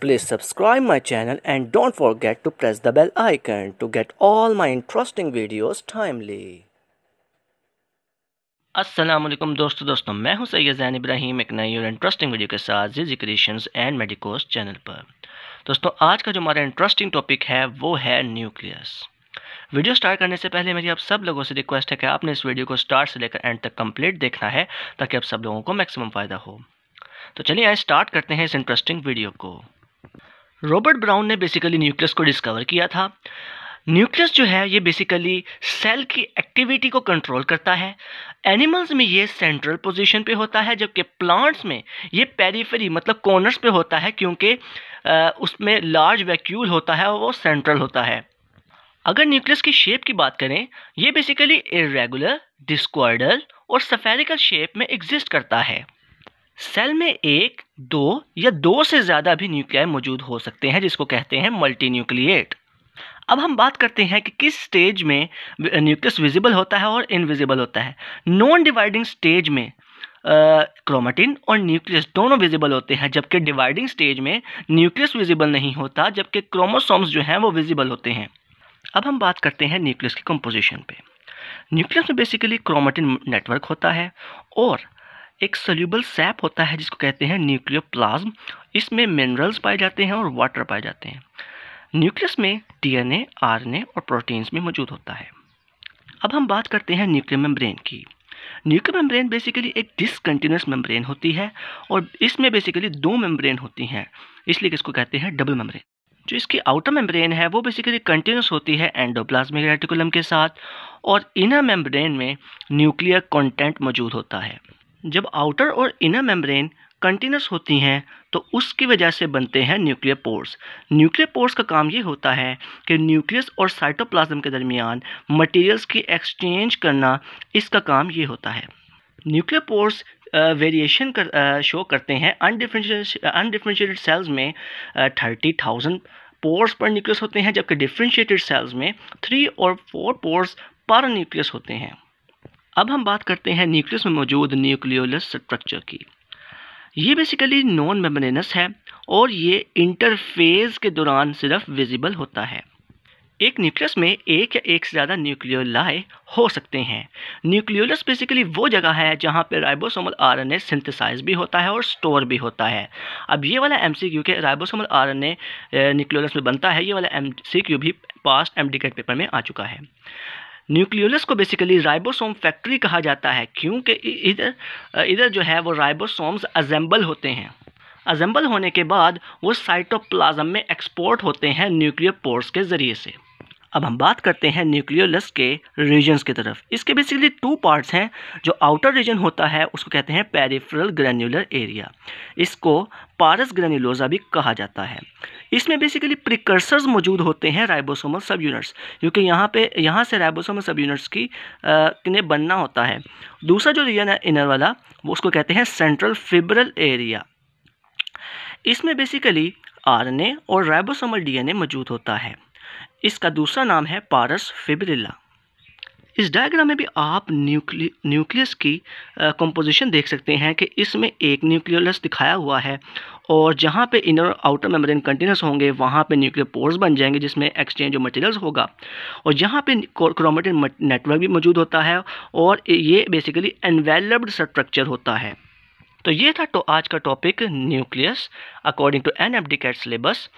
Please subscribe my channel and don't forget to press the bell icon to get all my interesting videos timely. Aslam दोस्तों दोस्तों मैं हूं सैयद जैन इब्राहिम एक नई और इंटरेस्टिंग वीडियो के साथ जिजी क्रिएशंस एंड मेडिकोस चैनल पर दोस्तों आज का जो हमारा इंटरेस्टिंग टॉपिक है वो है न्यूक्लियस वीडियो स्टार्ट करने से पहले मेरी आप सब लोगों से रिक्वेस्ट है कि आपने इस वीडियो को स्टार्ट से लेकर एंड तक कंप्लीट देखना है ताकि आप सब लोगों को मैक्सिमम फ़ायदा हो तो चलिए आज स्टार्ट करते हैं इस इंटरेस्टिंग वीडियो को रॉबर्ट ब्राउन ने बेसिकली न्यूक्लियस को डिस्कवर किया था न्यूक्लियस जो है ये बेसिकली सेल की एक्टिविटी को कंट्रोल करता है एनिमल्स में ये सेंट्रल पोजीशन पे होता है जबकि प्लांट्स में ये पेरीफेरी मतलब कॉर्नर्स पे होता है क्योंकि उसमें लार्ज वैक्यूल होता है और वो सेंट्रल होता है अगर न्यूक्लियस की शेप की बात करें ये बेसिकली इरेगुलर डिस्कॉर्डल और सफेरिकल शेप में एग्जिस्ट करता है सेल में एक दो या दो से ज़्यादा भी न्यूक्लिया मौजूद हो सकते हैं जिसको कहते हैं मल्टी न्यूक्लिएट अब हम बात करते हैं कि किस स्टेज में न्यूक्लियस विजिबल होता है और इनविजिबल होता है नॉन डिवाइडिंग स्टेज में क्रोमाटिन और न्यूक्लियस दोनों विजिबल होते हैं जबकि डिवाइडिंग स्टेज में न्यूक्लियस विजिबल नहीं होता जबकि क्रोमोसोम्स जो हैं वो विजिबल होते हैं अब हम बात करते हैं न्यूक्लियस की कंपोजिशन पे न्यूक्लियस में बेसिकली क्रोमाटिन नेटवर्क होता है और एक सोल्यूबल सैप होता है जिसको कहते हैं न्यूक्लियो इसमें मिनरल्स पाए जाते हैं और वाटर पाए जाते हैं न्यूक्लियस में डीएनए आरएनए और प्रोटीन्स में मौजूद होता है अब हम बात करते हैं न्यूक्लियर मेम्ब्रेन की न्यूक्लियर मेम्ब्रेन बेसिकली एक डिसकन्टीन्यूस मेम्ब्रेन होती है और इसमें बेसिकली दो मेम्ब्रेन होती हैं इसलिए इसको कहते हैं डबल मेम्ब्रेन जो इसकी आउटर मेम्ब्रेन है वो बेसिकली कंटिन्यूस होती है एंडोप्लाज्मिक रेटिकुलम के साथ और इनर मेम्ब्रेन में न्यूक्लियर कॉन्टेंट मौजूद होता है जब आउटर और इनर मेम्ब्रेन कंटिन्यूस होती हैं तो उसकी वजह से बनते हैं न्यूक्लियर पोर्स न्यूक्लियर पोर्स का काम ये होता है कि न्यूक्लियस और साइटोप्लाज्म के दरमियान मटेरियल्स की एक्सचेंज करना इसका काम ये होता है न्यूक्लियर पोर्स वेरिएशन कर शो करते हैं अनडिफ्रेंशिएटेड अनडिफ्रेंशिएटेड सेल्स में थर्टी थाउजेंड पोर्स पर न्यूक्लियस होते हैं जबकि डिफ्रेंशिएटेड सेल्स में थ्री और फोर पोर्स पर न्यूक्लियस होते हैं अब हम बात करते हैं न्यूक्लियस में मौजूद न्यूक्लियोलस स्ट्रक्चर की ये बेसिकली नॉन मेम्ब्रेनस है और ये इंटरफेज के दौरान सिर्फ विजिबल होता है एक न्यूक्लियस में एक या एक से ज़्यादा न्यूक्लियोलाय हो सकते हैं न्यूक्लियोलस बेसिकली वो जगह है जहाँ पर राइबोसोमल आरएनए सिंथेसाइज भी होता है और स्टोर भी होता है अब ये वाला एमसीक्यू के राइबोसोमल आरएनए न्यूक्लियोलस में बनता है ये वाला एमसीक्यू भी पास्ट एमडीकेट पेपर में आ चुका है न्यूक्लियोलस को बेसिकली राइबोसोम फैक्ट्री कहा जाता है क्योंकि इधर इधर जो है वो राइबोसोम्स अजेंबल होते हैं अजेंबल होने के बाद वो साइटोप्लाज्म में एक्सपोर्ट होते हैं न्यूक्लियर पोर्स के ज़रिए से अब हम बात करते हैं न्यूक्लियोलस के रीजन्स की तरफ इसके बेसिकली टू पार्ट्स हैं जो आउटर रीजन होता है उसको कहते हैं पेरीफ्रल ग्रेन्यूलर एरिया इसको पारस ग्रेन्यूलोजा भी कहा जाता है इसमें बेसिकली प्रिकर्सर्स मौजूद होते हैं राइबोसोमल सब यूनिट्स क्योंकि यहाँ पे यहाँ से राइबोसोमल सब यूनिट्स की ने बनना होता है दूसरा जो रीजन है इनर वाला वो उसको कहते हैं सेंट्रल फिब्रल एरिया इसमें बेसिकली आरएनए और राइबोसोमल डीएनए मौजूद होता है इसका दूसरा नाम है पारस फिब्रिला इस डायग्राम में भी आप न्यूक्ली न्यूक्लियस की कंपोजिशन देख सकते हैं कि इसमें एक न्यूक्लियोलस दिखाया हुआ है और जहाँ पे इनर और आउटर मेम्ब्रेन कंटिन्यूस होंगे वहाँ पे न्यूक्लियर पोर्स बन जाएंगे जिसमें एक्सचेंज ऑफ मटेरियल्स होगा और जहाँ पे क्रोमेटिन नेटवर्क भी मौजूद होता है और ये बेसिकली एनवेलप्ड स्ट्रक्चर होता है तो ये था तो आज का topic nucleus according to N F D cat syllabus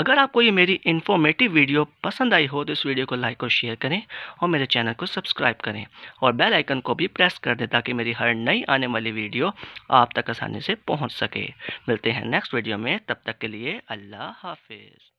अगर आपको ये मेरी इन्फॉर्मेटिव वीडियो पसंद आई हो तो इस वीडियो को लाइक और शेयर करें और मेरे चैनल को सब्सक्राइब करें और बेल आइकन को भी प्रेस कर दें ताकि मेरी हर नई आने वाली वीडियो आप तक आसानी से पहुंच सके मिलते हैं नेक्स्ट वीडियो में तब तक के लिए अल्लाह हाफिज़